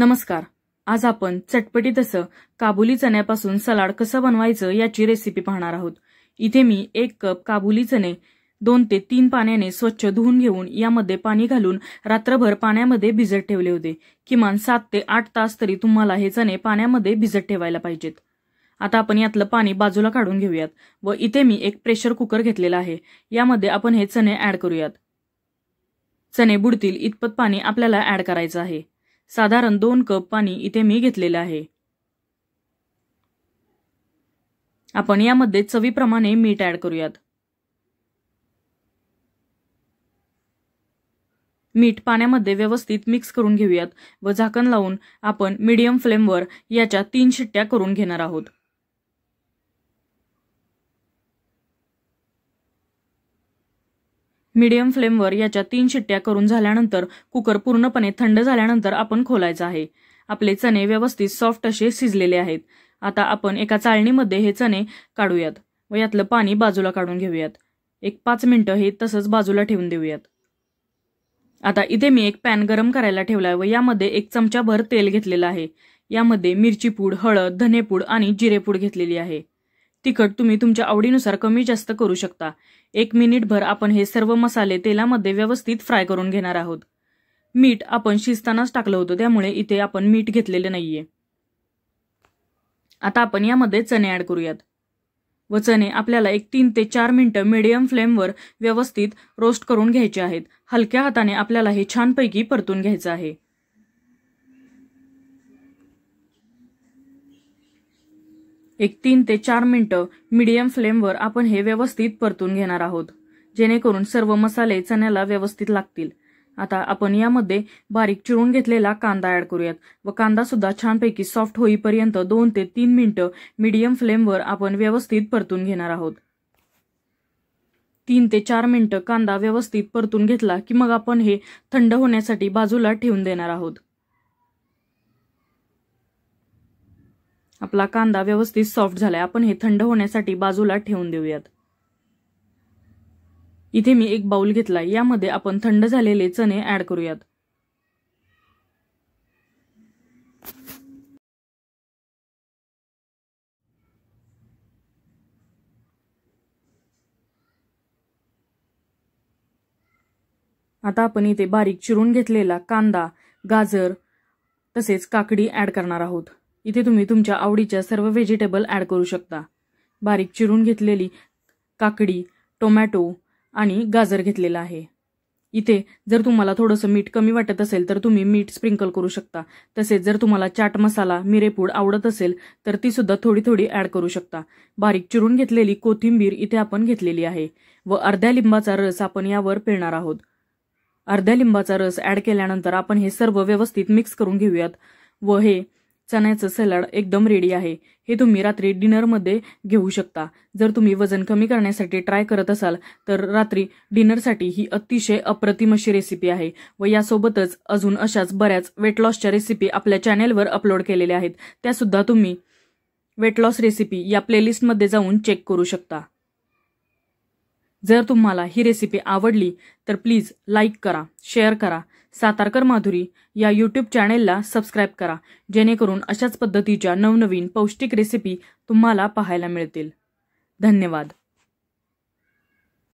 नमस्कार आज आपण चटपटीत असं काबुली चण्यापासून सलाड कसं बनवायचं याची रेसिपी पाहणार आहोत इथे मी एक कप काबुली चणे दोन ते तीन पाण्याने स्वच्छ धुवून घेऊन यामध्ये पाणी घालून रात्रभर पाण्यामध्ये भिजत ठेवले होते किमान सात ते आठ तास तरी तुम्हाला हे चणे पाण्यामध्ये भिजत ठेवायला पाहिजेत आता आपण यातलं पाणी बाजूला काढून घेऊयात व इथे मी एक प्रेशर कुकर घेतलेला आहे यामध्ये आपण हे चणे ऍड करूयात चणे बुडतील इतपत पाणी आपल्याला ऍड करायचं आहे साधारण दोन कप पाणी इथे मी घेतलेलं आहे आपण यामध्ये चवीप्रमाणे मीठ ॲड करूयात मीठ पाण्यामध्ये व्यवस्थित मिक्स करून घेऊयात व झाकण लावून आपण मीडियम फ्लेमवर याच्या तीन शिट्ट्या करून घेणार आहोत मिडियम फ्लेमवर याच्या तीन शिट्ट्या करून झाल्यानंतर कुकर पूर्णपणे थंड झाल्यानंतर आपण खोलायचं आहे आपले चणे व्यवस्थित सॉफ्ट असे शिजलेले आहेत आता आपण एका चाळणीमध्ये हे चणे काढूयात व यातलं पाणी बाजूला काढून घेऊयात एक पाच मिनटं हे तसंच बाजूला ठेवून देऊयात आता इथे मी एक पॅन गरम करायला ठेवला आहे व यामध्ये एक चमचाभर तेल घेतलेलं आहे यामध्ये मिरची पूड हळद धनेपूड आणि जिरेपूड घेतलेली आहे तिखट तुम्ही तुमच्या आवडीनुसार कमी जास्त करू शकता एक मिनिटभर आपण हे सर्व मसाले तेलामध्ये व्यवस्थित फ्राय करून घेणार आहोत मीठ आपण शिजतानाच टाकलं होतं त्यामुळे इथे आपण मीठ घेतलेले नाहीये आता आपण यामध्ये चणे ऍड करूयात व चणे आपल्याला एक तीन ते चार मिनिटं मिडियम फ्लेमवर व्यवस्थित रोस्ट करून घ्यायचे आहेत हलक्या हाताने आपल्याला हे छानपैकी परतून घ्यायचं आहे एक तीन ते चार मिनिटं मिडियम फ्लेमवर आपण हे व्यवस्थित परतून घेणार आहोत जेणेकरून सर्व मसाले चण्याला व्यवस्थित लागतील आता आपण यामध्ये बारीक चिरून घेतलेला कांदा ऍड करूयात व कांदा सुद्धा छानपैकी सॉफ्ट होईपर्यंत दोन ते तीन मिनिटं मिडियम फ्लेमवर आपण व्यवस्थित परतून घेणार आहोत तीन ते चार मिनिटं कांदा व्यवस्थित परतून घेतला की मग आपण हे थंड होण्यासाठी बाजूला ठेवून देणार आहोत आपला कांदा व्यवस्थित सॉफ्ट झालाय आपण हे थंड होण्यासाठी बाजूला ठेवून देऊयात इथे मी एक बाउल घेतला यामध्ये आपण थंड झालेले चणे ऍड करूयात आता आपण इथे बारीक चिरून घेतलेला कांदा गाजर तसेच काकडी ऍड करणार आहोत इथे तुम्ही तुमच्या आवडीच्या सर्व व्हेजिटेबल ॲड करू शकता बारीक चिरून घेतलेली काकडी टोमॅटो आणि गाजर घेतलेला आहे इथे जर तुम्हाला थोडंसं मीठ कमी वाटत असेल तर तुम्ही मीठ स्प्रिंकल करू शकता तसेच जर तुम्हाला चाट मसाला मिरेपूड आवडत असेल तर ती सुद्धा थोडी थोडी ॲड करू शकता बारीक चिरून घेतलेली कोथिंबीर इथे आपण घेतलेली आहे व अर्ध्या लिंबाचा रस आपण यावर पिळणार आहोत अर्ध्या लिंबाचा रस ॲड केल्यानंतर आपण हे सर्व व्यवस्थित मिक्स करून घेऊयात व हे चण्याचं सलाड एकदम रेडी आहे हे तुम्ही रात्री डिनरमध्ये घेऊ शकता जर तुम्ही वजन कमी करण्यासाठी ट्राय करत असाल तर रात्री डिनरसाठी ही अतिशय अप्रतिम अशी रेसिपी आहे व यासोबतच अजून अशाच बऱ्याच वेट लॉसच्या रेसिपी आपल्या चॅनेलवर अपलोड केलेल्या आहेत त्यासुद्धा तुम्ही वेट लॉस रेसिपी या प्लेलिस्टमध्ये जाऊन चेक करू शकता जर तुम्हाला ही रेसिपी आवडली तर प्लीज लाईक करा शेअर करा सातारकर माधुरी या यूट्यूब चॅनेलला सबस्क्राईब करा जेणेकरून अशाच पद्धतीच्या नवनवीन पौष्टिक रेसिपी तुम्हाला पाहायला मिळतील धन्यवाद